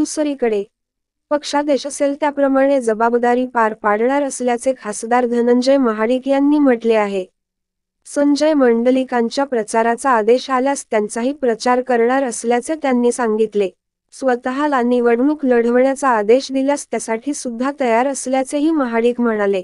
दुसरीकडे पक्षादेश असेल त्याप्रमाणे जबाबदारी पार पाडणार असल्याचे खासदार धनंजय महाडिक यांनी म्हटले आहे संजय मंडलिकांच्या प्रचाराचा आदेश आल्यास त्यांचाही प्रचार करणार असल्याचे त्यांनी सांगितले स्वतःला निवडणूक लढवण्याचा आदेश दिल्यास त्यासाठी सुद्धा तयार असल्याचेही महाडिक म्हणाले